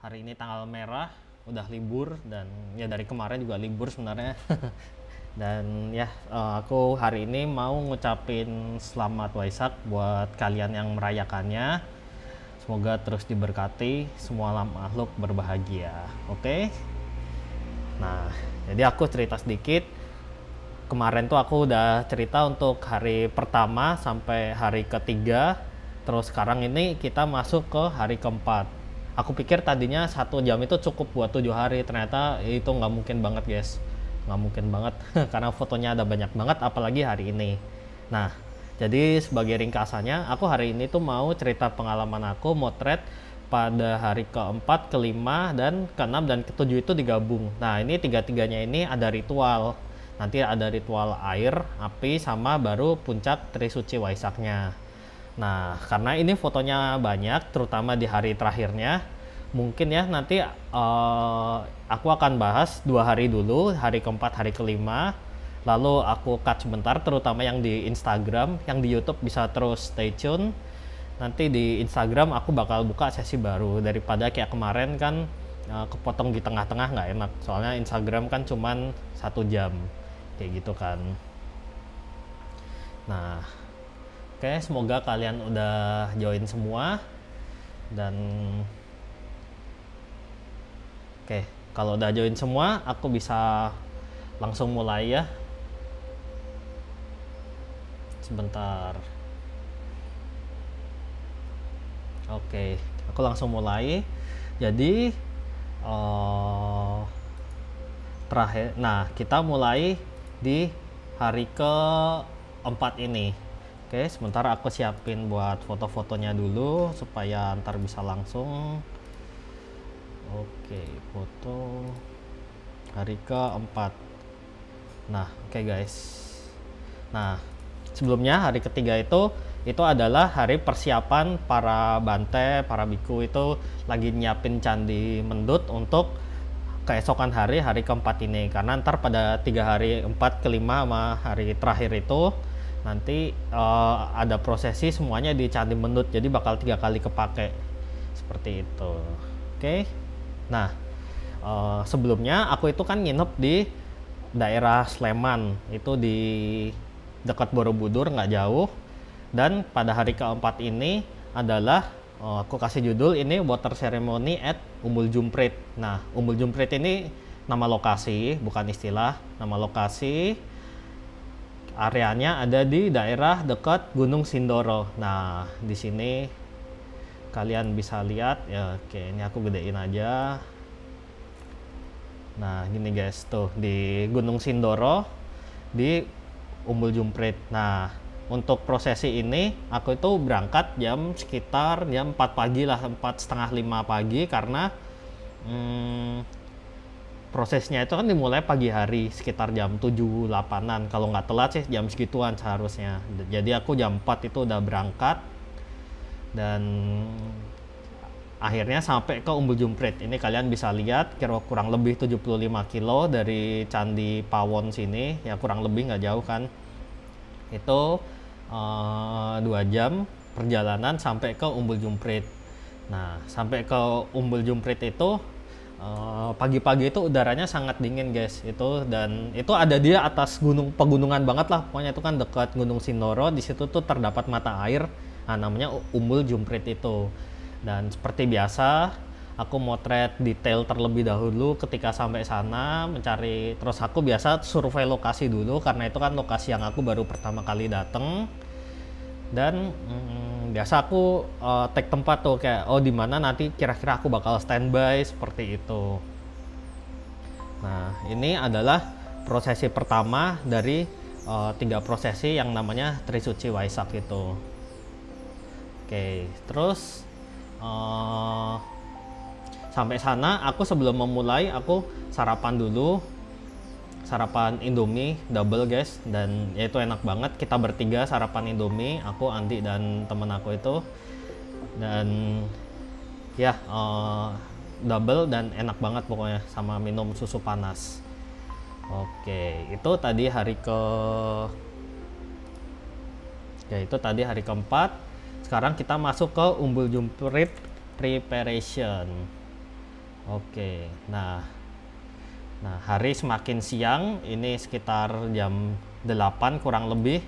hari ini tanggal merah udah libur dan ya dari kemarin juga libur sebenarnya dan ya eh, aku hari ini mau ngucapin selamat Waisak buat kalian yang merayakannya semoga terus diberkati semua makhluk berbahagia oke okay? nah jadi aku cerita sedikit kemarin tuh aku udah cerita untuk hari pertama sampai hari ketiga terus sekarang ini kita masuk ke hari keempat aku pikir tadinya satu jam itu cukup buat tujuh hari ternyata itu nggak mungkin banget guys nggak mungkin banget karena fotonya ada banyak banget apalagi hari ini nah jadi sebagai ringkasannya aku hari ini tuh mau cerita pengalaman aku motret pada hari keempat, kelima, dan keenam dan ketujuh itu digabung. Nah ini tiga-tiganya ini ada ritual. Nanti ada ritual air, api, sama baru puncak Trisuci Waisaknya. Nah, karena ini fotonya banyak, terutama di hari terakhirnya, mungkin ya nanti uh, aku akan bahas dua hari dulu, hari keempat, hari kelima. Lalu aku cut sebentar, terutama yang di Instagram, yang di YouTube bisa terus stay tune. Nanti di Instagram aku bakal buka sesi baru daripada kayak kemarin kan uh, kepotong di tengah-tengah nggak enak. Soalnya Instagram kan cuman satu jam, kayak gitu kan. Nah, Oke, semoga kalian udah join semua dan Oke, kalau udah join semua, aku bisa langsung mulai ya. Sebentar. Oke, aku langsung mulai. Jadi uh, terakhir, nah kita mulai di hari keempat ini. Oke, sementara aku siapin buat foto-fotonya dulu supaya ntar bisa langsung. Oke, foto hari keempat. Nah, oke okay guys. Nah, sebelumnya hari ketiga itu itu adalah hari persiapan para bante, para biku itu lagi nyiapin candi mendut untuk keesokan hari hari keempat ini karena ntar pada tiga hari empat kelima sama hari terakhir itu nanti uh, ada prosesi semuanya di candi menut jadi bakal tiga kali kepake seperti itu oke okay? nah uh, sebelumnya aku itu kan nginep di daerah Sleman itu di dekat Borobudur nggak jauh dan pada hari keempat ini adalah uh, aku kasih judul ini water ceremony at Umbul Jumprit nah Umbul Jumprit ini nama lokasi bukan istilah nama lokasi areanya ada di daerah dekat Gunung Sindoro. Nah, di sini kalian bisa lihat ya oke ini aku gedein aja. Nah, gini guys tuh di Gunung Sindoro di Umbul Jumprit. Nah, untuk prosesi ini aku itu berangkat jam sekitar jam 4 pagi lah, empat setengah lima pagi karena hmm, prosesnya itu kan dimulai pagi hari sekitar jam 7-8an kalau nggak telat sih jam segituan seharusnya jadi aku jam 4 itu udah berangkat dan akhirnya sampai ke Umbul Jumprit ini kalian bisa lihat kira kurang lebih 75 kilo dari Candi Pawon sini ya kurang lebih nggak jauh kan itu eh, dua uh, jam perjalanan sampai ke Umbul Jumprit nah sampai ke Umbul Jumprit itu Eh, pagi-pagi uh, itu udaranya sangat dingin guys itu dan itu ada dia atas gunung pegunungan banget lah pokoknya itu kan dekat Gunung Sindoro di situ tuh terdapat mata air nah, namanya Umbul Jumprit itu dan seperti biasa aku motret detail terlebih dahulu ketika sampai sana mencari terus aku biasa survei lokasi dulu karena itu kan lokasi yang aku baru pertama kali datang dan mm, biasa aku uh, eh, tag tempat tuh kayak oh di mana nanti kira-kira aku bakal standby seperti itu. Nah, ini adalah prosesi pertama dari uh, tiga prosesi yang namanya Trisuci Waisak itu. Oke, terus uh, sampai sana aku sebelum memulai aku sarapan dulu sarapan Indomie double guys dan ya itu enak banget kita bertiga sarapan Indomie aku Andi dan temen aku itu dan ya uh, double dan enak banget pokoknya sama minum susu panas oke itu tadi hari ke ya itu tadi hari keempat sekarang kita masuk ke umbul jumprit preparation oke nah Nah, hari semakin siang, ini sekitar jam 8 kurang lebih.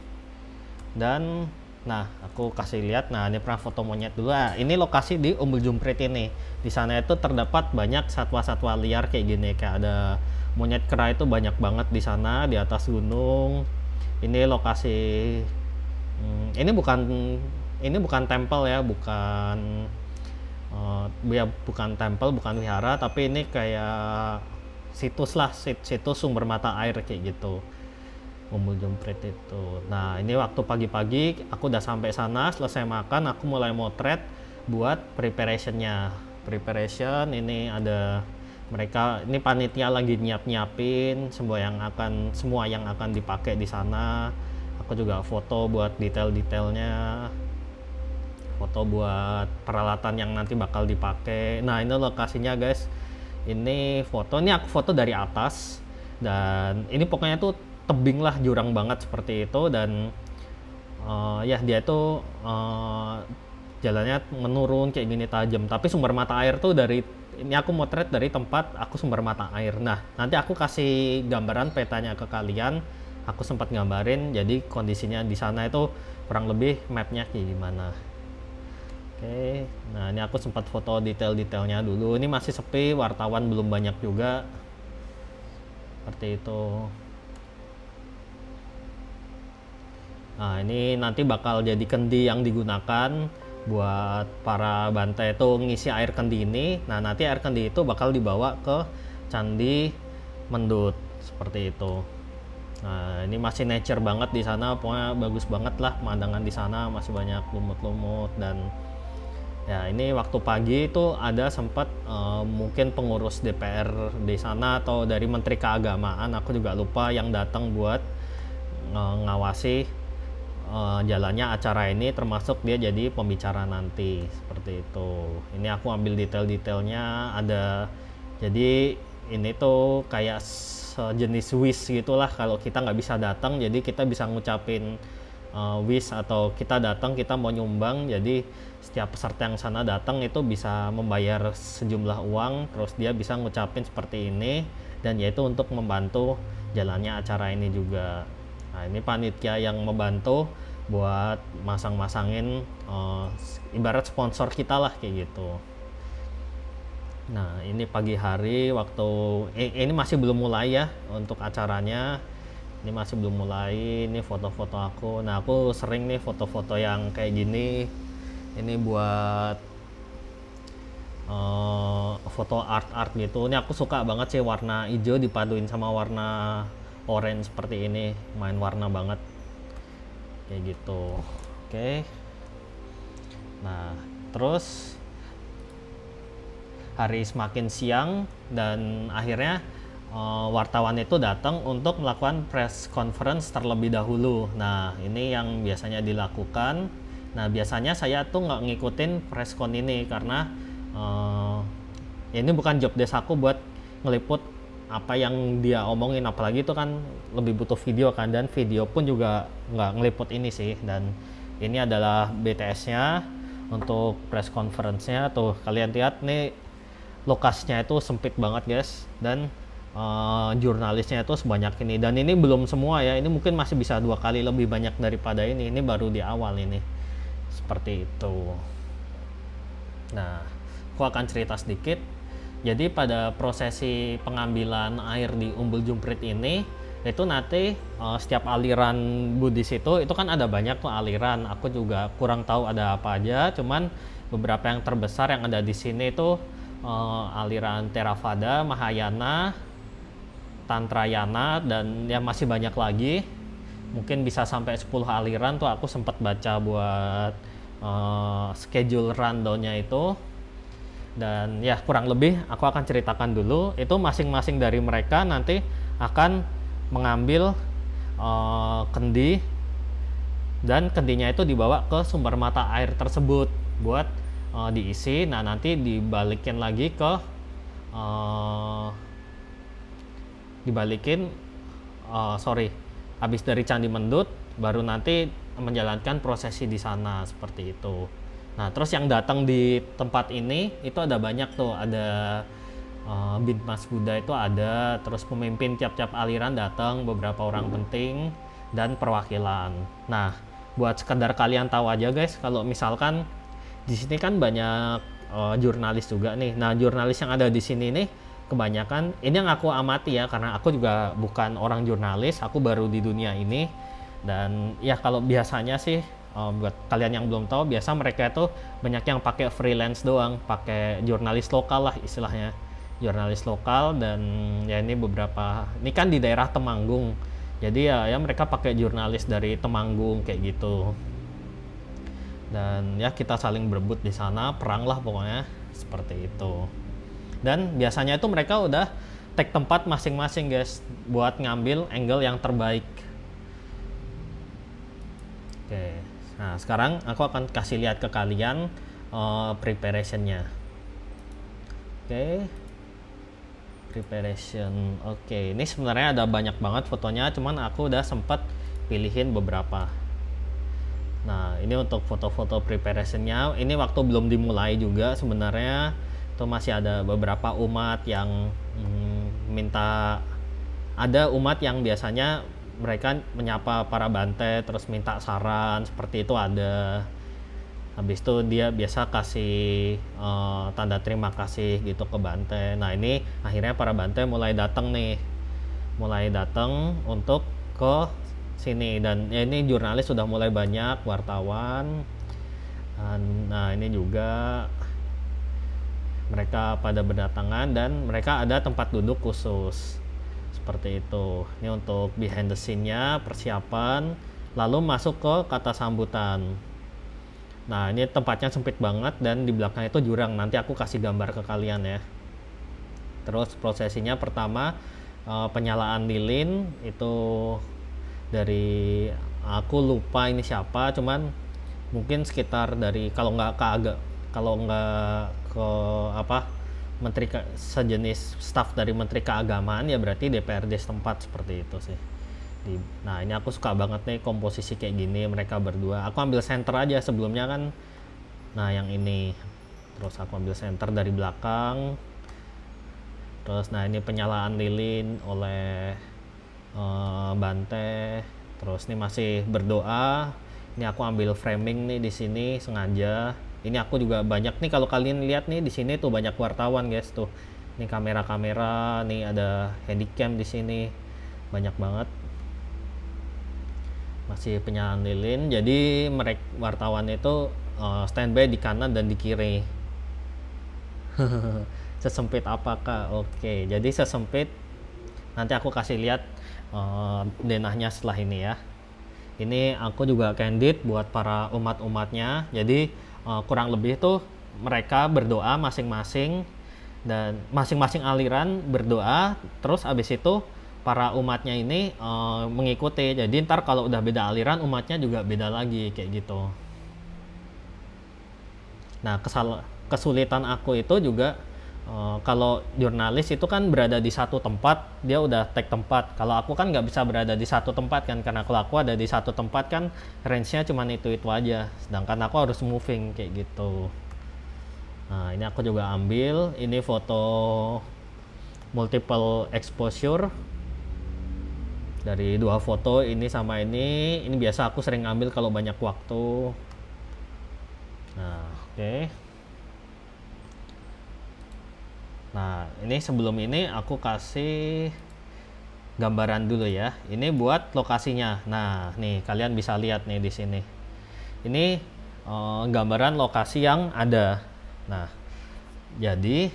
Dan nah, aku kasih lihat, nah ini pernah foto monyet dulu. Nah, ini lokasi di Umbul Jumprit ini. Di sana itu terdapat banyak satwa-satwa liar kayak gini, kayak ada monyet kera itu banyak banget di sana di atas gunung. Ini lokasi hmm, ini bukan ini bukan temple ya, bukan uh, ya bukan temple bukan wihara, tapi ini kayak situs lah situs sumber mata air kayak gitu umbul jempret itu nah ini waktu pagi-pagi aku udah sampai sana selesai makan aku mulai motret buat preparationnya preparation ini ada mereka ini panitia lagi nyiap nyiapin semua yang akan semua yang akan dipakai di sana aku juga foto buat detail-detailnya foto buat peralatan yang nanti bakal dipakai nah ini lokasinya guys ini foto ini aku foto dari atas dan ini pokoknya tuh tebing lah jurang banget seperti itu dan uh, ya dia itu eh, jalannya menurun kayak gini tajam tapi sumber mata air tuh dari ini aku motret dari tempat aku sumber mata air nah nanti aku kasih gambaran petanya ke kalian aku sempat gambarin jadi kondisinya di sana itu kurang lebih mapnya kayak gimana Oke, nah ini aku sempat foto detail-detailnya dulu. Ini masih sepi, wartawan belum banyak juga. Seperti itu. Nah ini nanti bakal jadi kendi yang digunakan buat para bantai itu ngisi air kendi ini. Nah nanti air kendi itu bakal dibawa ke candi mendut seperti itu. Nah, ini masih nature banget di sana, pokoknya bagus banget lah pemandangan di sana, masih banyak lumut-lumut dan Ya, ini waktu pagi itu ada sempat uh, mungkin pengurus DPR di sana atau dari Menteri Keagamaan, aku juga lupa yang datang buat uh, ngawasi uh, jalannya acara ini termasuk dia jadi pembicara nanti seperti itu. Ini aku ambil detail-detailnya ada jadi ini tuh kayak sejenis wish gitulah kalau kita nggak bisa datang jadi kita bisa ngucapin uh, wish atau kita datang kita mau nyumbang jadi setiap peserta yang sana datang itu bisa membayar sejumlah uang terus dia bisa ngucapin seperti ini dan yaitu untuk membantu jalannya acara ini juga nah ini panitia yang membantu buat masang-masangin uh, ibarat sponsor kita lah kayak gitu nah ini pagi hari waktu eh, ini masih belum mulai ya untuk acaranya ini masih belum mulai ini foto-foto aku nah aku sering nih foto-foto yang kayak gini ini buat uh, foto art art gitu ini aku suka banget sih warna hijau dipaduin sama warna orange seperti ini main warna banget kayak gitu oke okay. nah terus hari semakin siang dan akhirnya uh, wartawan itu datang untuk melakukan press conference terlebih dahulu nah ini yang biasanya dilakukan Nah biasanya saya tuh nggak ngikutin presscon ini karena uh, ini bukan job desk aku buat ngeliput apa yang dia omongin apalagi itu kan lebih butuh video kan dan video pun juga nggak ngeliput ini sih dan ini adalah BTS-nya untuk press conference-nya tuh kalian lihat nih lokasinya itu sempit banget guys dan uh, jurnalisnya itu sebanyak ini dan ini belum semua ya ini mungkin masih bisa dua kali lebih banyak daripada ini ini baru di awal ini seperti itu nah aku akan cerita sedikit jadi pada prosesi pengambilan air di umbul jumprit ini itu nanti uh, setiap aliran Buddhis itu itu kan ada banyak tuh aliran. Aku juga kurang tahu ada apa aja, cuman beberapa yang terbesar yang ada di sini itu uh, aliran Theravada, Mahayana, Tantrayana dan ya masih banyak lagi. Mungkin bisa sampai 10 aliran tuh aku sempat baca buat uh, schedule randonya itu dan ya kurang lebih aku akan ceritakan dulu itu masing-masing dari mereka nanti akan mengambil uh, kendi dan kendinya itu dibawa ke sumber mata air tersebut buat uh, diisi nah nanti dibalikin lagi ke uh, dibalikin uh, sorry habis dari Candi Mendut baru nanti menjalankan prosesi di sana seperti itu. Nah, terus yang datang di tempat ini itu ada banyak tuh, ada uh, eh, bin Mas Buddha itu ada, terus pemimpin tiap-tiap aliran datang, beberapa orang hmm. penting dan perwakilan. Nah, buat sekedar kalian tahu aja guys, kalau misalkan di sini kan banyak uh, jurnalis juga nih. Nah, jurnalis yang ada di sini nih kebanyakan ini yang aku amati ya karena aku juga bukan orang jurnalis, aku baru di dunia ini dan ya kalau biasanya sih um, buat kalian yang belum tahu biasa mereka itu banyak yang pakai freelance doang, pakai jurnalis lokal lah istilahnya. Jurnalis lokal dan ya ini beberapa ini kan di daerah Temanggung. Jadi ya ya mereka pakai jurnalis dari Temanggung kayak gitu. Dan ya kita saling berebut di sana, perang lah pokoknya seperti itu. Dan biasanya itu mereka udah take tempat masing-masing guys buat ngambil angle yang terbaik Oke. Nah, sekarang aku akan kasih lihat ke kalian uh, preparationnya. Oke. Preparation. Oke, ini sebenarnya ada banyak banget fotonya, cuman aku udah sempat pilihin beberapa. Nah, ini untuk foto-foto preparationnya. Ini waktu belum dimulai juga sebenarnya. Itu masih ada beberapa umat yang mm, minta ada umat yang biasanya mereka menyapa para bante terus minta saran seperti itu ada habis itu dia biasa kasih uh, tanda terima kasih gitu ke bante nah ini akhirnya para bante mulai datang nih mulai datang untuk ke sini dan ya ini jurnalis sudah mulai banyak wartawan nah ini juga mereka pada berdatangan dan mereka ada tempat duduk khusus seperti itu ini untuk behind the scene nya persiapan lalu masuk ke kata sambutan nah ini tempatnya sempit banget dan di belakang itu jurang nanti aku kasih gambar ke kalian ya terus prosesinya pertama penyalahan penyalaan lilin itu dari aku lupa ini siapa cuman mungkin sekitar dari kalau nggak ke agak kalau nggak ke apa menteri ke, sejenis staf dari menteri keagamaan ya berarti DPRD setempat seperti itu sih di, nah ini aku suka banget nih komposisi kayak gini mereka berdua aku ambil center aja sebelumnya kan nah yang ini terus aku ambil center dari belakang terus nah ini penyalaan lilin oleh uh, Bante terus ini masih berdoa ini aku ambil framing nih di sini sengaja ini aku juga banyak nih kalau kalian lihat nih di sini tuh banyak wartawan guys tuh ini kamera-kamera nih ada handycam di sini banyak banget masih penyalaan lilin jadi mereka wartawan itu uh, standby di kanan dan di kiri sesempit apakah oke jadi sesempit nanti aku kasih lihat uh, denahnya setelah ini ya ini aku juga candid buat para umat-umatnya jadi Eh, kurang lebih tuh mereka berdoa masing-masing dan masing-masing aliran berdoa terus abis itu para umatnya ini uh, mengikuti jadi ntar kalau udah beda aliran umatnya juga beda lagi kayak gitu nah kesal kesulitan aku itu juga Eh, kalau jurnalis itu kan berada di satu tempat, dia udah tag tempat. Kalau aku kan nggak bisa berada di satu tempat kan, karena kalau aku ada di satu tempat kan range-nya cuma itu-itu aja. Sedangkan aku harus moving kayak gitu. Nah ini aku juga ambil, ini foto multiple exposure dari dua foto ini sama ini. Ini biasa aku sering ambil kalau banyak waktu. Nah oke. Okay. Nah, ini sebelum ini aku kasih gambaran dulu ya. Ini buat lokasinya. Nah, nih kalian bisa lihat nih di sini. Ini eh, gambaran lokasi yang ada. Nah, jadi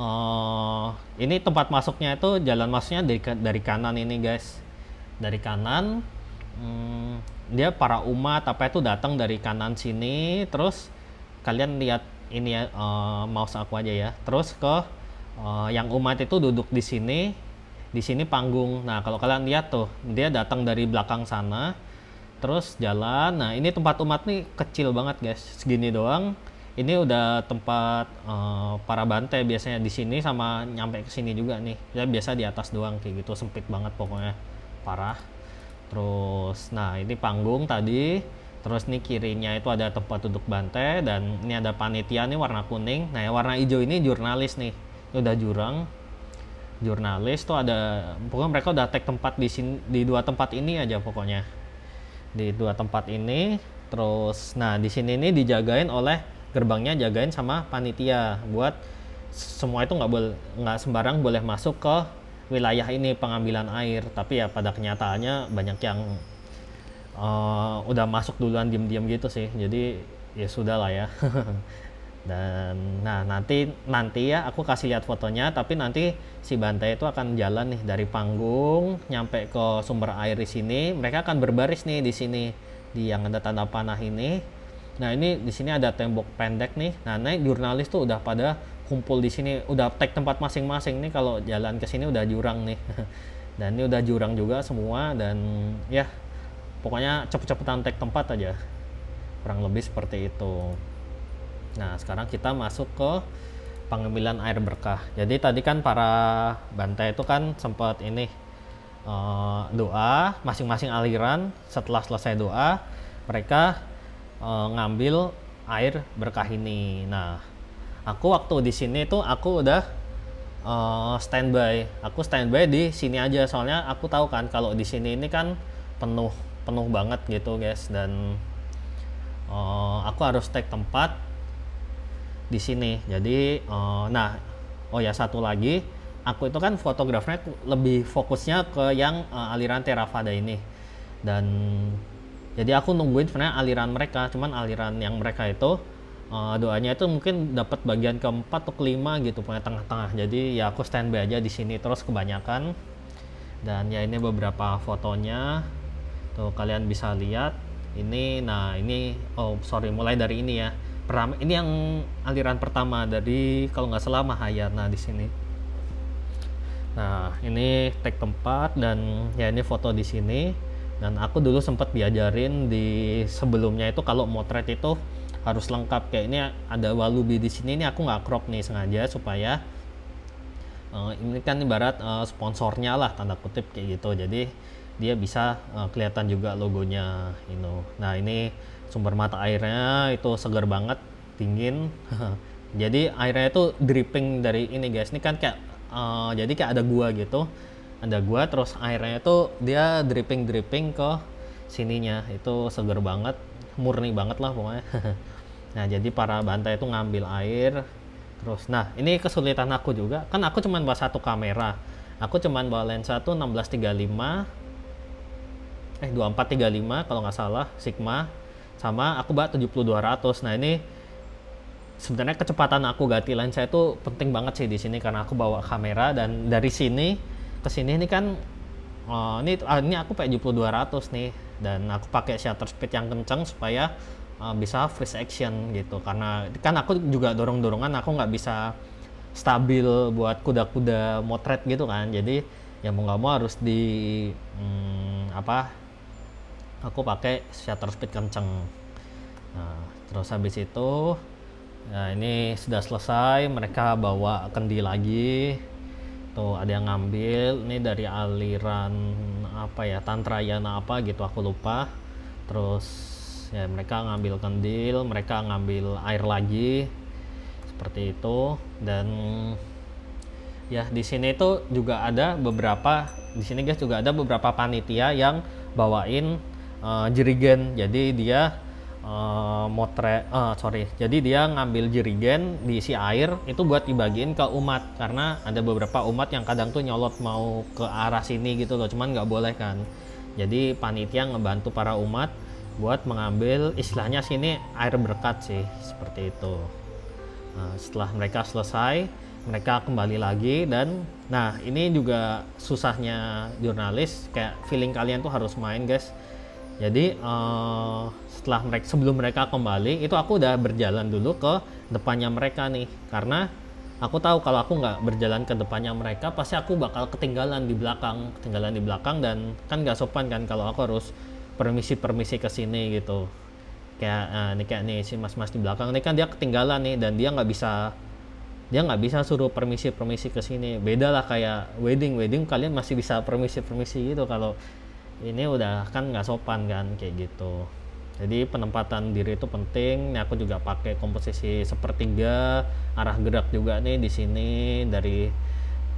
uh, ini tempat masuknya itu jalan masuknya dari dari kanan ini guys. Dari kanan, hmm, dia para umat apa itu datang dari kanan sini, terus kalian lihat ini ya uh, mouse aku aja ya terus ke uh, yang umat itu duduk di sini di sini panggung nah kalau kalian lihat tuh dia datang dari belakang sana terus jalan nah ini tempat umat nih kecil banget guys segini doang ini udah tempat uh, para bante biasanya di sini sama nyampe ke sini juga nih ya biasa di atas doang kayak gitu sempit banget pokoknya parah terus nah ini panggung tadi Terus nih kirinya itu ada tempat duduk bantai dan ini ada panitia nih warna kuning. Nah, yang warna hijau ini jurnalis nih. Ini udah jurang. Jurnalis tuh ada pokoknya mereka udah tag tempat di sini di dua tempat ini aja pokoknya. Di dua tempat ini terus nah di sini ini dijagain oleh gerbangnya jagain sama panitia buat semua itu nggak boleh nggak sembarang boleh masuk ke wilayah ini pengambilan air tapi ya pada kenyataannya banyak yang Eh, udah masuk duluan diam-diam gitu sih jadi ya sudah lah ya dan nah nanti nanti ya aku kasih lihat fotonya tapi nanti si bantai itu akan jalan nih dari panggung nyampe ke sumber air di sini mereka akan berbaris nih di sini di yang ada tanda panah ini nah ini di sini ada tembok pendek nih nah naik jurnalis tuh udah pada kumpul di sini udah tag tempat masing-masing nih kalau jalan ke sini udah jurang nih dan ini udah jurang juga semua dan ya pokoknya cepet-cepetan take tempat aja kurang lebih seperti itu nah sekarang kita masuk ke pengambilan air berkah jadi tadi kan para bantai itu kan sempat ini uh, doa masing-masing aliran setelah selesai doa mereka uh, ngambil air berkah ini nah aku waktu di sini tuh aku udah uh, standby aku standby di sini aja soalnya aku tahu kan kalau di sini ini kan penuh penuh banget gitu guys dan uh, aku harus take tempat di sini jadi uh, nah oh ya satu lagi aku itu kan fotografernya lebih fokusnya ke yang uh, aliran Theravada ini dan jadi aku nungguin sebenarnya aliran mereka cuman aliran yang mereka itu uh, doanya itu mungkin dapat bagian keempat atau kelima gitu punya tengah-tengah jadi ya aku standby aja di sini terus kebanyakan dan ya ini beberapa fotonya tuh kalian bisa lihat ini nah ini oh sorry mulai dari ini ya peram ini yang aliran pertama dari kalau nggak salah Mahayana di sini nah ini tag tempat dan ya ini foto di sini dan aku dulu sempat diajarin di sebelumnya itu kalau motret itu harus lengkap kayak ini ada walubi di sini ini aku nggak crop nih sengaja supaya uh, ini kan ibarat uh, sponsornya lah tanda kutip kayak gitu jadi dia bisa uh, kelihatan juga logonya you know. Nah, ini sumber mata airnya itu segar banget, dingin. jadi airnya itu dripping dari ini guys. Ini kan kayak uh, jadi kayak ada gua gitu. Ada gua terus airnya itu dia dripping-dripping ke sininya. Itu segar banget, murni banget lah pokoknya. nah, jadi para bantai itu ngambil air terus. Nah, ini kesulitan aku juga. Kan aku cuma bawa satu kamera. Aku cuma bawa lensa tuh 1635 eh 2435 kalau nggak salah Sigma sama aku bawa 7200 nah ini sebenarnya kecepatan aku ganti lensa itu penting banget sih di sini karena aku bawa kamera dan dari sini ke sini ini kan uh, ini ah, ini aku pakai 7200 nih dan aku pakai shutter speed yang kenceng supaya uh, bisa freeze action gitu karena kan aku juga dorong-dorongan aku nggak bisa stabil buat kuda-kuda motret gitu kan jadi ya mau nggak mau harus di hmm, apa aku pakai shutter speed kenceng nah, terus habis itu nah ini sudah selesai mereka bawa kendi lagi tuh ada yang ngambil ini dari aliran apa ya yana apa gitu aku lupa terus ya mereka ngambil kendil mereka ngambil air lagi seperti itu dan ya di sini itu juga ada beberapa di sini guys juga ada beberapa panitia yang bawain uh, eh, jirigen jadi dia uh, motre uh, sorry jadi dia ngambil jerigen diisi air itu buat dibagiin ke umat karena ada beberapa umat yang kadang tuh nyolot mau ke arah sini gitu loh cuman nggak boleh kan jadi panitia ngebantu para umat buat mengambil istilahnya sini air berkat sih seperti itu nah, setelah mereka selesai mereka kembali lagi dan nah ini juga susahnya jurnalis kayak feeling kalian tuh harus main guys jadi uh, setelah mereka sebelum mereka kembali itu aku udah berjalan dulu ke depannya mereka nih karena aku tahu kalau aku nggak berjalan ke depannya mereka pasti aku bakal ketinggalan di belakang ketinggalan di belakang dan kan nggak sopan kan kalau aku harus permisi permisi ke sini gitu kayak uh, eh, nih kayak nih si mas-mas di belakang ini kan dia ketinggalan nih dan dia nggak bisa dia nggak bisa suruh permisi permisi ke sini beda lah kayak wedding wedding kalian masih bisa permisi permisi gitu kalau ini udah kan nggak sopan kan kayak gitu jadi penempatan diri itu penting. Ini aku juga pakai komposisi sepertiga, arah gerak juga nih di sini dari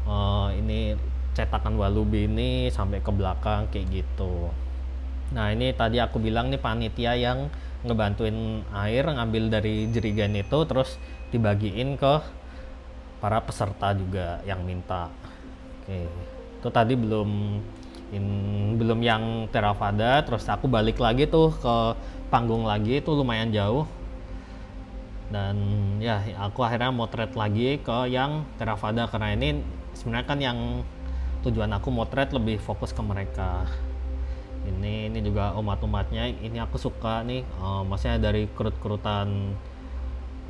uh, ini cetakan walubi ini sampai ke belakang kayak gitu. Nah ini tadi aku bilang nih panitia yang ngebantuin air ngambil dari jerigen itu terus dibagiin ke para peserta juga yang minta. Oke, itu tadi belum In, belum yang Teravada terus aku balik lagi tuh ke panggung lagi itu lumayan jauh dan ya aku akhirnya motret lagi ke yang Teravada karena ini sebenarnya kan yang tujuan aku motret lebih fokus ke mereka ini ini juga umat-umatnya ini aku suka nih uh, maksudnya dari kerut-kerutan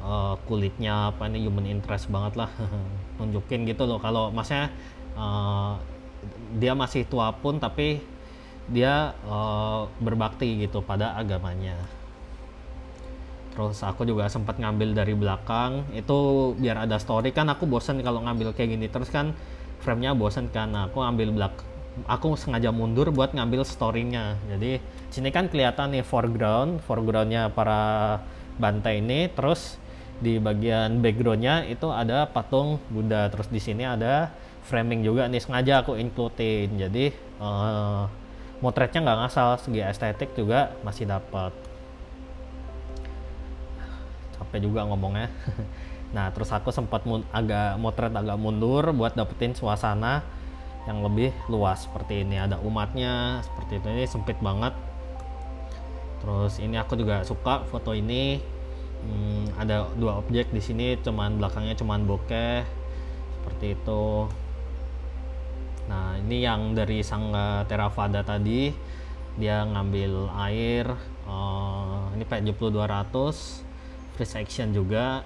uh, kulitnya apa ini human interest banget lah nunjukin gitu loh kalau maksudnya uh, dia masih tua pun tapi dia uh, berbakti gitu pada agamanya. Terus aku juga sempat ngambil dari belakang itu biar ada story kan aku bosan kalau ngambil kayak gini terus kan framenya bosan kan nah, aku ngambil belak aku sengaja mundur buat ngambil storynya jadi sini kan kelihatan nih foreground foregroundnya para bantai ini terus di bagian backgroundnya itu ada patung Buddha terus di sini ada framing juga nih sengaja aku includein jadi uh, motretnya nggak ngasal segi estetik juga masih dapat capek juga ngomongnya nah terus aku sempat agak motret agak mundur buat dapetin suasana yang lebih luas seperti ini ada umatnya seperti itu ini sempit banget terus ini aku juga suka foto ini hmm, ada dua objek di sini cuman belakangnya cuman bokeh seperti itu Nah, ini yang dari sang eh, terafada tadi dia ngambil air uh, ini pakai 7200 free section juga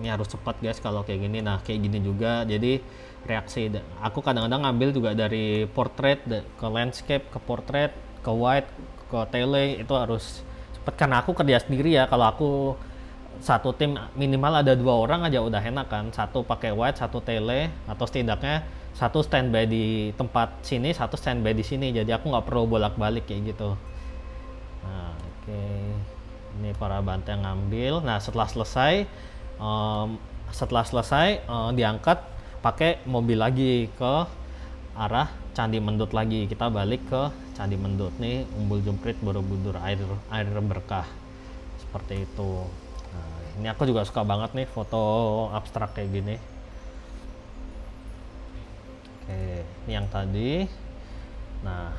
ini harus cepat guys kalau kayak gini nah kayak gini juga jadi reaksi aku kadang-kadang ngambil juga dari portrait ke landscape ke portrait ke white ke tele itu harus cepat karena aku kerja sendiri ya kalau aku satu tim minimal ada dua orang aja udah enak kan satu pakai white satu tele atau setidaknya satu standby di tempat sini, satu standby di sini. Jadi aku nggak perlu bolak-balik kayak gitu. Nah, oke. Okay. Ini para banteng ngambil. Nah, setelah selesai um, setelah selesai um, diangkat pakai mobil lagi ke arah Candi Mendut lagi. Kita balik ke Candi Mendut nih Umbul Jumprit Borobudur air air berkah. Seperti itu. Nah, ini aku juga suka banget nih foto abstrak kayak gini oke ini yang tadi nah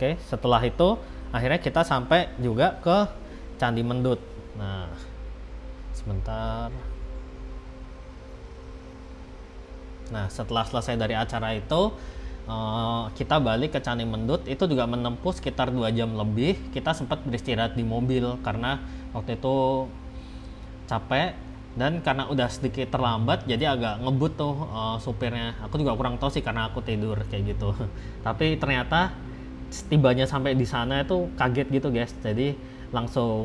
oke setelah itu akhirnya kita sampai juga ke Candi Mendut nah sebentar nah setelah selesai dari acara itu eh, kita balik ke Candi Mendut itu juga menempuh sekitar dua jam lebih. Kita sempat beristirahat di mobil karena waktu itu capek dan karena udah sedikit terlambat jadi agak ngebut tuh uh, supirnya aku juga kurang tahu sih karena aku tidur kayak gitu tapi ternyata setibanya sampai di sana itu kaget gitu guys jadi langsung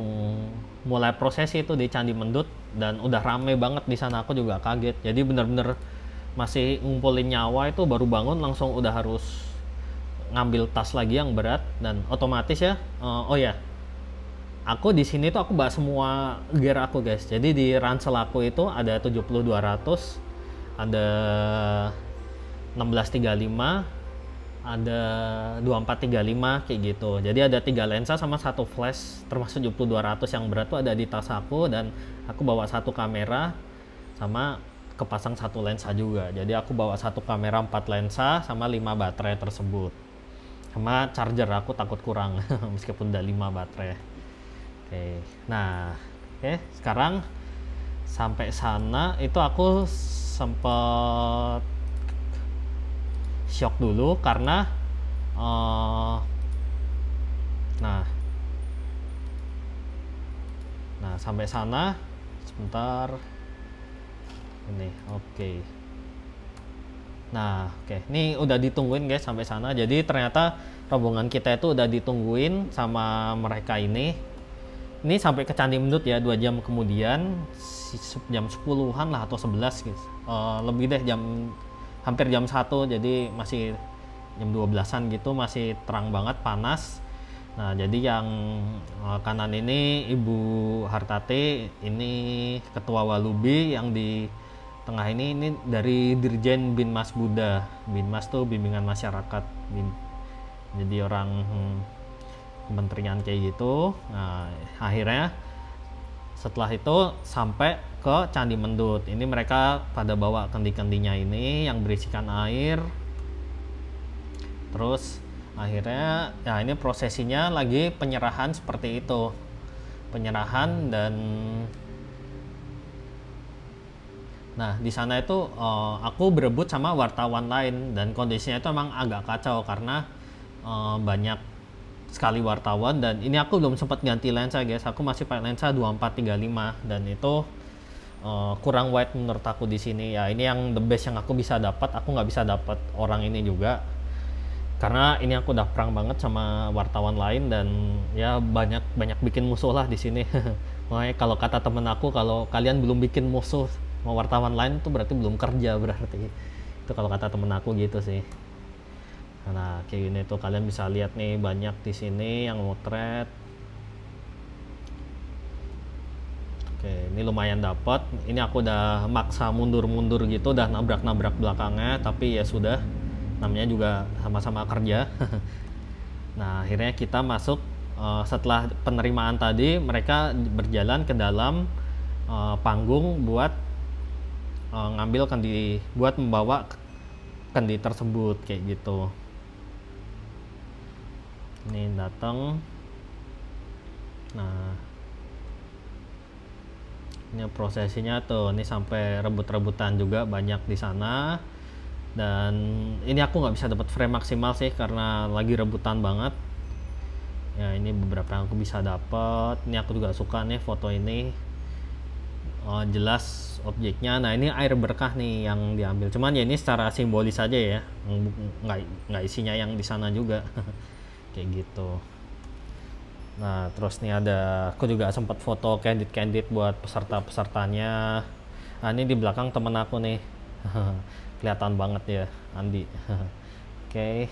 mulai prosesi itu di Candi Mendut dan udah rame banget di sana aku juga kaget jadi bener-bener masih ngumpulin nyawa itu baru bangun langsung udah harus ngambil tas lagi yang berat dan otomatis ya uh, oh ya aku di sini tuh aku bawa semua gear aku guys. Jadi di ransel aku itu ada 7200 ada 1635, ada 2435 kayak gitu. Jadi ada tiga lensa sama satu flash termasuk 7200 yang berat tuh ada di tas aku dan aku bawa satu kamera sama kepasang satu lensa juga. Jadi aku bawa satu kamera, empat lensa sama lima baterai tersebut. Sama charger aku takut kurang meskipun udah 5 baterai oke nah oke sekarang sampai sana itu aku sempat shock dulu karena uh, nah nah sampai sana sebentar ini oke okay. nah oke okay. ini udah ditungguin guys sampai sana jadi ternyata rombongan kita itu udah ditungguin sama mereka ini ini sampai ke Candi Mendut ya dua jam kemudian jam 10-an lah atau 11 gitu uh, lebih deh jam hampir jam 1 jadi masih jam 12-an gitu masih terang banget panas nah jadi yang uh, kanan ini Ibu Hartati ini ketua Walubi yang di tengah ini ini dari Dirjen Binmas Buddha Binmas tuh bimbingan masyarakat Bin, jadi orang hmm, kementerian kayak gitu nah akhirnya setelah itu sampai ke Candi Mendut ini mereka pada bawa kendi-kendinya ini yang berisikan air terus akhirnya ya ini prosesinya lagi penyerahan seperti itu penyerahan dan Nah, di sana itu uh, aku berebut sama wartawan lain dan kondisinya itu emang agak kacau karena uh, banyak sekali wartawan dan ini aku belum sempat ganti lensa guys aku masih pakai lensa 2435 dan itu uh, kurang wide menurut aku di sini ya ini yang the best yang aku bisa dapat aku nggak bisa dapat orang ini juga karena ini aku udah perang banget sama wartawan lain dan ya banyak banyak bikin musuh lah di sini makanya kalau kata temen aku kalau kalian belum bikin musuh sama wartawan lain tuh berarti belum kerja berarti itu kalau kata temen aku gitu sih Nah, kayak gini tuh kalian bisa lihat nih banyak di sini yang motret. Oke, ini lumayan dapat. Ini aku udah maksa mundur-mundur gitu, udah nabrak-nabrak belakangnya, tapi ya sudah. Namanya juga sama-sama kerja. nah, akhirnya kita masuk eh, setelah penerimaan tadi, mereka berjalan ke dalam eh, panggung buat eh, ngambil kendi, buat membawa kendi tersebut kayak gitu ini datang nah ini prosesinya tuh ini sampai rebut-rebutan juga banyak di sana dan ini aku nggak bisa dapat frame maksimal sih karena lagi rebutan banget ya ini beberapa yang aku bisa dapat ini aku juga suka nih foto ini oh, jelas objeknya nah ini air berkah nih yang diambil cuman ya ini secara simbolis aja ya nggak nggak isinya yang di sana juga kayak gitu nah terus nih ada aku juga sempat foto candid candid buat peserta pesertanya nah, ini di belakang temen aku nih kelihatan banget ya Andi oke okay.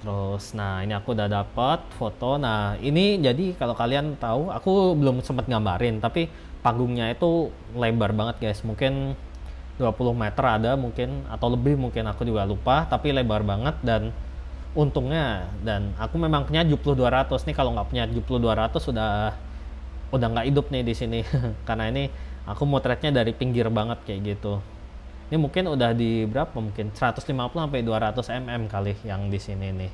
terus nah ini aku udah dapat foto nah ini jadi kalau kalian tahu aku belum sempat gambarin tapi panggungnya itu lebar banget guys mungkin 20 meter ada mungkin atau lebih mungkin aku juga lupa tapi lebar banget dan untungnya dan aku memang punya 7200 nih kalau nggak punya 7200 sudah udah nggak hidup nih di sini karena ini aku motretnya dari pinggir banget kayak gitu ini mungkin udah di berapa mungkin 150 sampai 200 mm kali yang di sini nih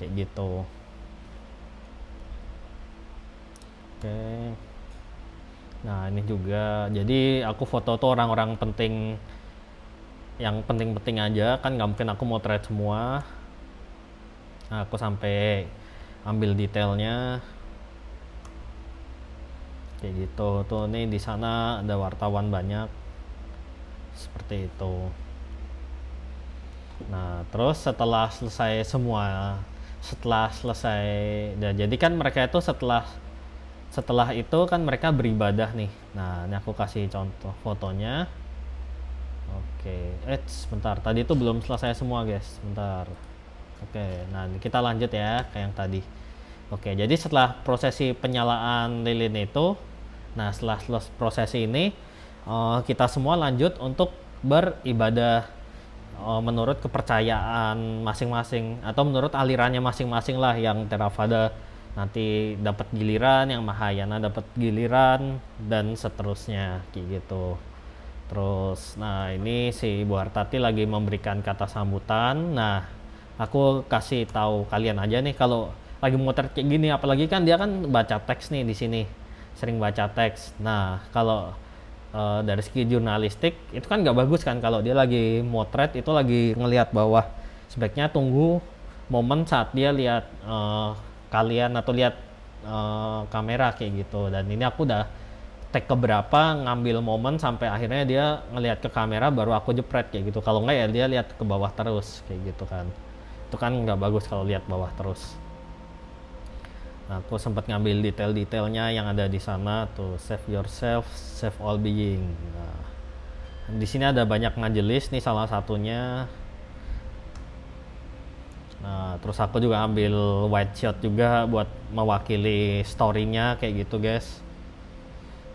kayak gitu oke nah ini juga jadi aku foto tuh orang-orang penting yang penting-penting aja kan nggak mungkin aku motret semua nah, aku sampai ambil detailnya kayak gitu tuh nih di sana ada wartawan banyak seperti itu nah terus setelah selesai semua setelah selesai nah, jadi kan mereka itu setelah setelah itu kan mereka beribadah nih nah ini aku kasih contoh fotonya Oke, eh sebentar. Tadi itu belum selesai semua, guys. Sebentar. Oke, nah kita lanjut ya kayak yang tadi. Oke, jadi setelah prosesi penyalaan lilin itu, nah setelah prosesi ini, uh, kita semua lanjut untuk beribadah uh, menurut kepercayaan masing-masing atau menurut alirannya masing-masing lah yang Theravada nanti dapat giliran, yang Mahayana dapat giliran dan seterusnya kayak gitu. Terus, nah ini si Bu Hartati lagi memberikan kata sambutan. Nah, aku kasih tahu kalian aja nih kalau lagi mau kayak gini apalagi kan dia kan baca teks nih di sini sering baca teks nah kalau uh, dari segi jurnalistik itu kan nggak bagus kan kalau dia lagi motret itu lagi ngelihat bawah sebaiknya tunggu momen saat dia lihat uh, kalian atau lihat uh, kamera kayak gitu dan ini aku udah take keberapa ngambil momen sampai akhirnya dia ngelihat ke kamera baru aku jepret kayak gitu kalau nggak ya dia lihat ke bawah terus kayak gitu kan itu kan nggak bagus kalau lihat bawah terus nah aku sempat ngambil detail-detailnya yang ada di sana tuh save yourself save all being nah, di sini ada banyak majelis nih salah satunya nah terus aku juga ambil white shot juga buat mewakili storynya kayak gitu guys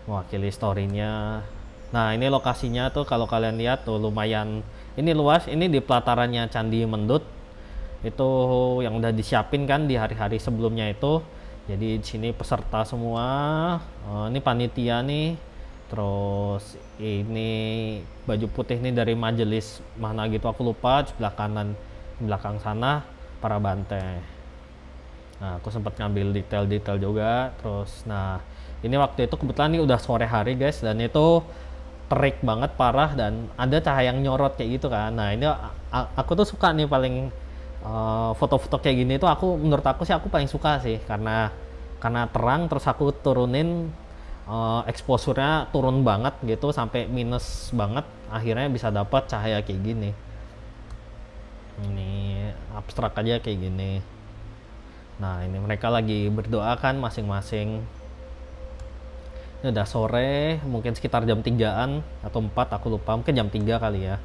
mewakili storynya nah ini lokasinya tuh kalau kalian lihat tuh lumayan ini luas ini di pelatarannya Candi Mendut itu yang udah disiapin kan di hari-hari sebelumnya itu jadi di sini peserta semua uh, ini panitia nih terus ini baju putih nih dari majelis mana gitu aku lupa sebelah kanan belakang sana para bantai nah aku sempat ngambil detail-detail juga terus nah ini waktu itu kebetulan ini udah sore hari guys dan itu terik banget parah dan ada cahaya yang nyorot kayak gitu kan nah ini aku tuh suka nih paling Eh, foto-foto uh, kayak gini itu aku menurut aku sih aku paling suka sih karena karena terang terus aku turunin uh, eh, exposure turun banget gitu sampai minus banget akhirnya bisa dapat cahaya kayak gini ini abstrak aja kayak gini nah ini mereka lagi berdoa kan masing-masing ini udah sore mungkin sekitar jam 3an atau 4 aku lupa mungkin jam 3 kali ya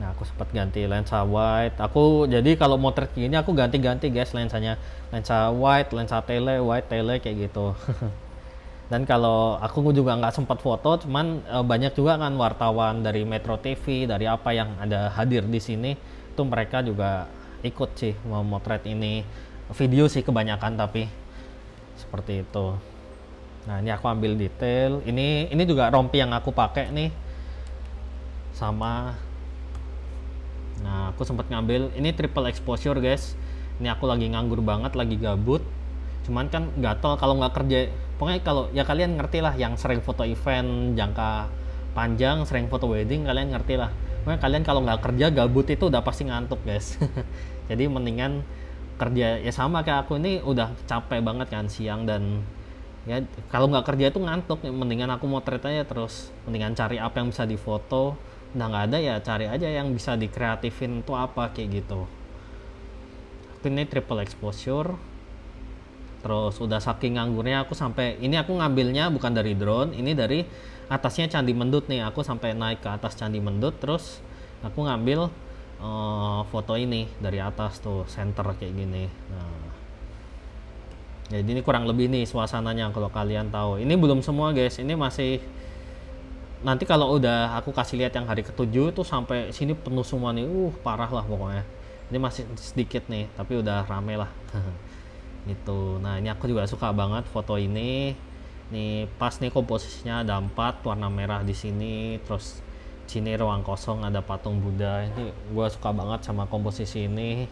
Nah, aku sempat ganti lensa wide. Aku jadi kalau motret gini aku ganti-ganti guys lensanya. Lensa wide, lensa tele, wide tele kayak gitu. Dan kalau aku juga nggak sempat foto, cuman eh, banyak juga kan wartawan dari Metro TV, dari apa yang ada hadir di sini, tuh mereka juga ikut sih mau motret ini. Video sih kebanyakan tapi seperti itu. Nah, ini aku ambil detail. Ini ini juga rompi yang aku pakai nih. Sama Nah, aku sempat ngambil ini triple exposure, guys. Ini aku lagi nganggur banget, lagi gabut. Cuman kan gatel kalau nggak kerja. Pokoknya kalau ya kalian ngerti lah yang sering foto event jangka panjang, sering foto wedding, kalian ngerti lah. Pokoknya kalian kalau nggak kerja gabut itu udah pasti ngantuk, guys. Jadi mendingan kerja ya sama kayak aku ini udah capek banget kan siang dan ya kalau nggak kerja itu ngantuk mendingan aku motret aja terus mendingan cari apa yang bisa difoto nah nggak ada ya cari aja yang bisa dikreatifin tuh apa kayak gitu ini triple exposure terus udah saking nganggurnya aku sampai ini aku ngambilnya bukan dari drone ini dari atasnya candi mendut nih aku sampai naik ke atas candi mendut terus aku ngambil uh, foto ini dari atas tuh center kayak gini nah jadi ini kurang lebih nih suasananya kalau kalian tahu ini belum semua guys ini masih nanti kalau udah aku kasih lihat yang hari ketujuh itu sampai sini penuh semua nih uh parah lah pokoknya ini masih sedikit nih tapi udah rame lah gitu nah ini aku juga suka banget foto ini nih pas nih komposisinya ada empat warna merah di sini terus sini ruang kosong ada patung Buddha ini gue suka banget sama komposisi ini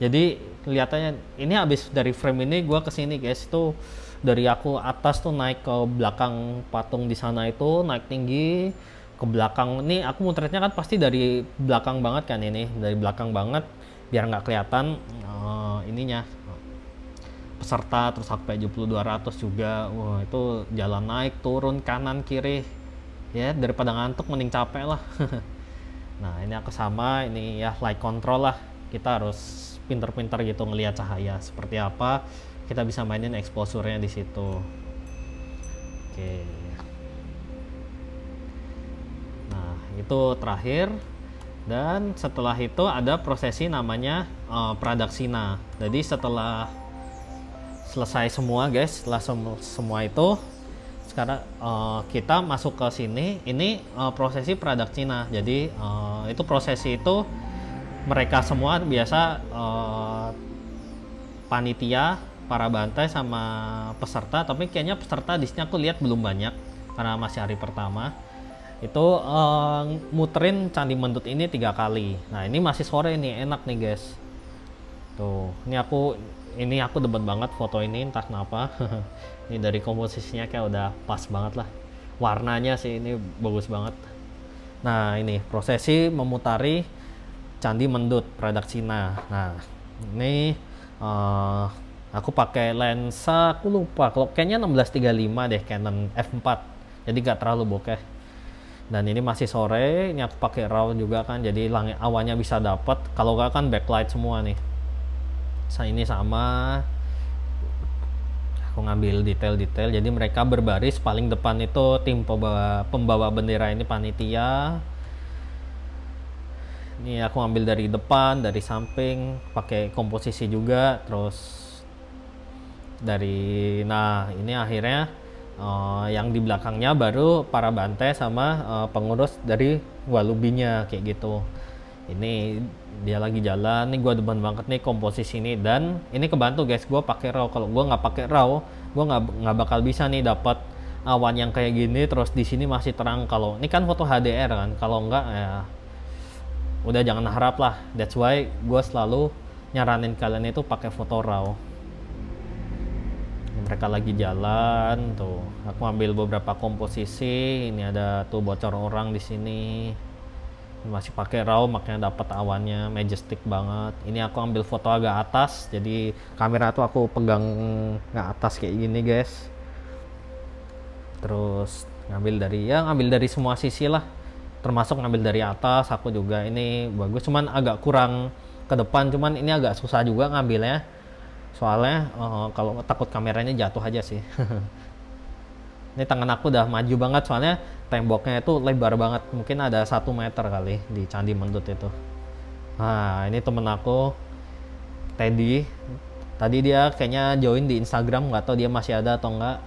jadi kelihatannya ini habis dari frame ini gue kesini guys tuh dari aku atas tuh naik ke belakang patung di sana itu naik tinggi ke belakang ini aku muternya kan pasti dari belakang banget kan ini dari belakang banget biar nggak kelihatan uh, ininya peserta terus sampai 7200 juga wah itu jalan naik turun kanan kiri ya daripada ngantuk mending capek lah nah ini aku sama ini ya light control lah kita harus pinter-pinter gitu ngelihat cahaya seperti apa kita bisa mainin exposure-nya di situ. Oke. Nah, itu terakhir dan setelah itu ada prosesi namanya uh, pradaksina. Jadi setelah selesai semua guys, setelah sem semua itu sekarang uh, kita masuk ke sini. Ini uh, prosesi pradaksina. Jadi uh, itu prosesi itu mereka semua biasa uh, panitia para bantai sama peserta tapi kayaknya peserta di sini aku lihat belum banyak karena masih hari pertama itu uh, muterin candi mendut ini tiga kali nah ini masih sore ini enak nih guys tuh ini aku ini aku debat banget foto ini entah kenapa ini dari komposisinya kayak udah pas banget lah warnanya sih ini bagus banget nah ini prosesi memutari candi mendut produk Cina nah ini uh, Aku pakai lensa, aku lupa. Kalau kayaknya 1635 deh Canon F4. Jadi nggak terlalu bokeh. Dan ini masih sore, ini aku pakai raw juga kan, jadi langit awalnya bisa dapat. Kalau nggak kan backlight semua nih. saya Ini sama. Aku ngambil detail-detail. Jadi mereka berbaris paling depan itu tim pembawa, pembawa bendera ini panitia. Ini aku ambil dari depan, dari samping, pakai komposisi juga, terus dari nah ini akhirnya uh, yang di belakangnya baru para bantai sama uh, pengurus dari walubinya kayak gitu ini dia lagi jalan nih gue depan banget nih komposisi ini dan ini kebantu guys gue pakai raw kalau gue nggak pakai raw gue nggak nggak bakal bisa nih dapat awan yang kayak gini terus di sini masih terang kalau ini kan foto HDR kan kalau enggak ya udah jangan harap lah that's why gue selalu nyaranin kalian itu pakai foto raw mereka lagi jalan tuh aku ambil beberapa komposisi ini ada tuh bocor orang di sini masih pakai raw makanya dapat awannya majestic banget ini aku ambil foto agak atas jadi kamera tuh aku pegang nggak atas kayak gini guys terus ngambil dari ya ngambil dari semua sisi lah termasuk ngambil dari atas aku juga ini bagus cuman agak kurang ke depan cuman ini agak susah juga ngambilnya soalnya uh, kalau takut kameranya jatuh aja sih ini tangan aku udah maju banget soalnya temboknya itu lebar banget mungkin ada satu meter kali di Candi Mendut itu nah ini temen aku Teddy tadi dia kayaknya join di Instagram nggak tahu dia masih ada atau enggak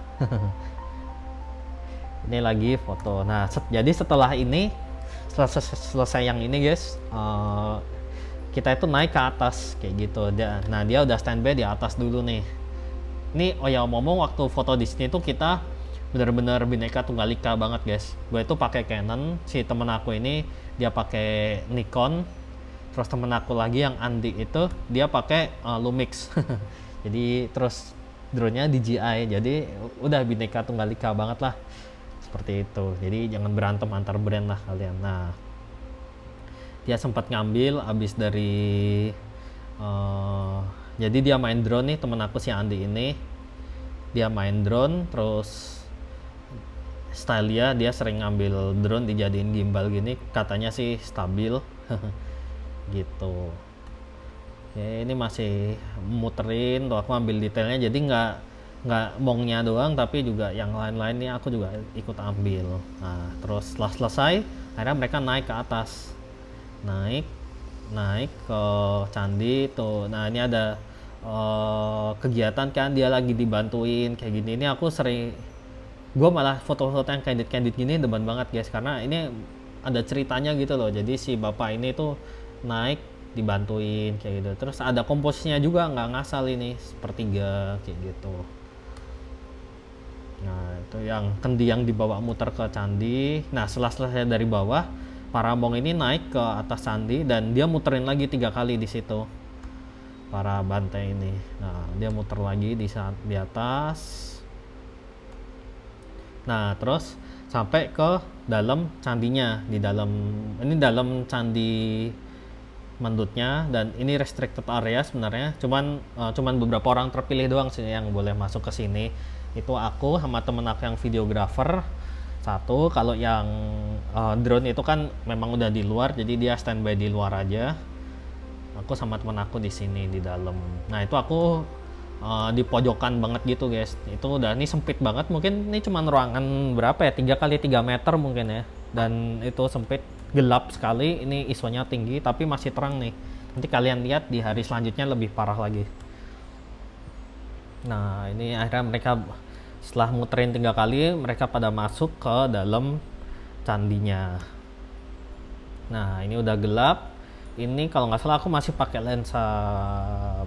ini lagi foto nah set, jadi setelah ini selesai, selesai yang ini guys uh, kita itu naik ke atas kayak gitu dia, nah dia udah standby di atas dulu nih ini oh ya ngomong waktu foto di sini tuh kita bener-bener bineka tunggal ika banget guys gue itu pakai Canon si temen aku ini dia pakai Nikon terus temen aku lagi yang Andi itu dia pakai uh, Lumix jadi terus drone-nya DJI jadi udah bineka tunggal ika banget lah seperti itu jadi jangan berantem antar brand lah kalian nah dia sempat ngambil abis dari uh, jadi dia main drone nih temen aku si Andi ini dia main drone terus style dia dia sering ngambil drone dijadiin gimbal gini katanya sih stabil gitu Oke, ya, ini masih muterin tuh aku ambil detailnya jadi nggak nggak mongnya doang tapi juga yang lain-lainnya lain aku juga ikut ambil nah terus setelah selesai akhirnya mereka naik ke atas naik naik ke candi tuh nah ini ada uh, kegiatan kan dia lagi dibantuin kayak gini ini aku sering gue malah foto-foto yang candid-candid gini depan banget guys karena ini ada ceritanya gitu loh jadi si bapak ini tuh naik dibantuin kayak gitu terus ada komposnya juga nggak ngasal ini sepertiga kayak gitu nah itu yang kendi yang dibawa muter ke candi nah setelah selesai dari bawah parabong ini naik ke atas sandi dan dia muterin lagi tiga kali di situ para bantai ini nah dia muter lagi di saat di atas nah terus sampai ke dalam candinya di dalam ini dalam candi mendutnya dan ini restricted area sebenarnya cuman uh, cuman beberapa orang terpilih doang sih yang boleh masuk ke sini itu aku sama temen aku yang videographer satu kalau yang uh, drone itu kan memang udah di luar jadi dia standby di luar aja aku sama temen aku di sini di dalam nah itu aku uh, di pojokan banget gitu guys itu udah ini sempit banget mungkin ini cuma ruangan berapa ya tiga kali tiga meter mungkin ya dan itu sempit gelap sekali ini isonya tinggi tapi masih terang nih nanti kalian lihat di hari selanjutnya lebih parah lagi nah ini akhirnya mereka setelah muterin tiga kali, mereka pada masuk ke dalam candinya. Nah, ini udah gelap. Ini kalau nggak salah aku masih pakai lensa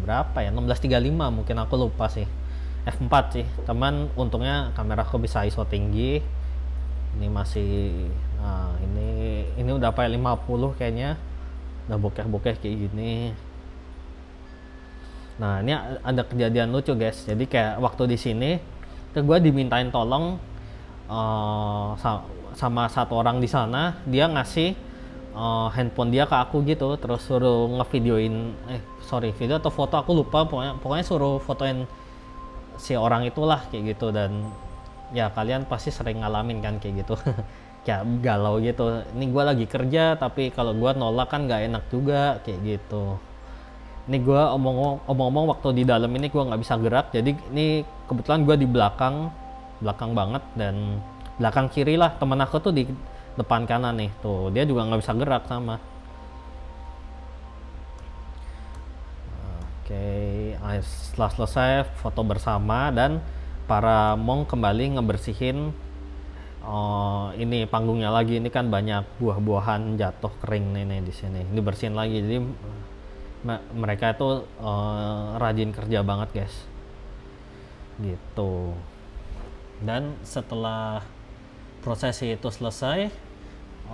berapa ya? 1635 mungkin aku lupa sih. F4 sih. Teman untungnya kamera aku bisa ISO tinggi. Ini masih nah ini ini udah pakai 50 kayaknya. Udah bokeh-bokeh kayak gini. Nah, ini ada kejadian lucu, guys. Jadi kayak waktu di sini ke gue dimintain tolong uh, sama satu orang di sana dia ngasih uh, handphone dia ke aku gitu terus suruh ngevideoin eh sorry video atau foto aku lupa pokoknya, pokoknya suruh fotoin si orang itulah kayak gitu dan ya kalian pasti sering ngalamin kan kayak gitu kayak galau gitu ini gue lagi kerja tapi kalau gue nolak kan gak enak juga kayak gitu ini gue omong-omong waktu di dalam ini gue nggak bisa gerak jadi ini kebetulan gue di belakang belakang banget dan belakang kiri lah temen aku tuh di depan kanan nih tuh dia juga nggak bisa gerak sama oke okay. Eh, setelah selesai foto bersama dan para mong kembali ngebersihin uh, ini panggungnya lagi ini kan banyak buah-buahan jatuh kering nih, nih di sini bersihin lagi jadi mereka itu uh, rajin kerja banget guys gitu dan setelah proses itu selesai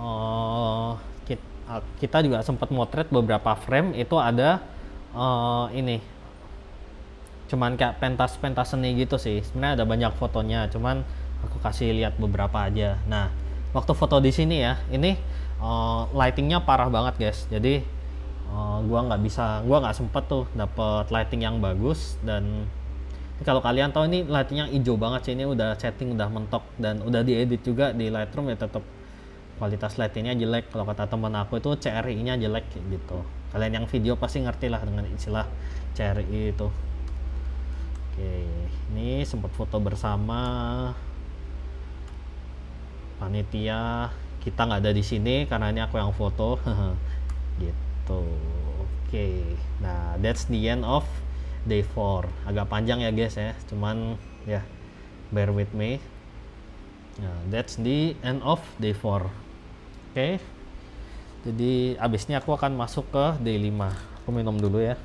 uh, eh, kita, ah, kita juga sempat motret beberapa frame itu ada uh, ini cuman kayak pentas-pentas seni gitu sih sebenarnya ada banyak fotonya cuman aku kasih lihat beberapa aja nah waktu foto di sini ya ini uh, lightingnya parah banget guys jadi uh, gua nggak bisa gua nggak sempet tuh dapet lighting yang bagus dan kalau kalian tahu ini lightingnya hijau banget sih ini udah setting udah mentok dan udah diedit juga di Lightroom ya tetap kualitas lightingnya jelek kalau kata temen aku itu CRI-nya jelek gitu kalian yang video pasti ngerti lah dengan istilah CRI itu oke ini sempat foto bersama panitia kita nggak ada di sini karena ini aku yang foto gitu gitu oke okay. nah that's the end of day 4 agak panjang ya guys ya cuman ya yeah, bear with me nah, that's the end of day 4 oke okay. jadi ini aku akan masuk ke day 5 aku minum dulu ya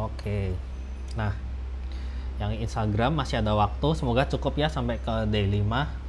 oke okay. nah yang Instagram masih ada waktu semoga cukup ya sampai ke day 5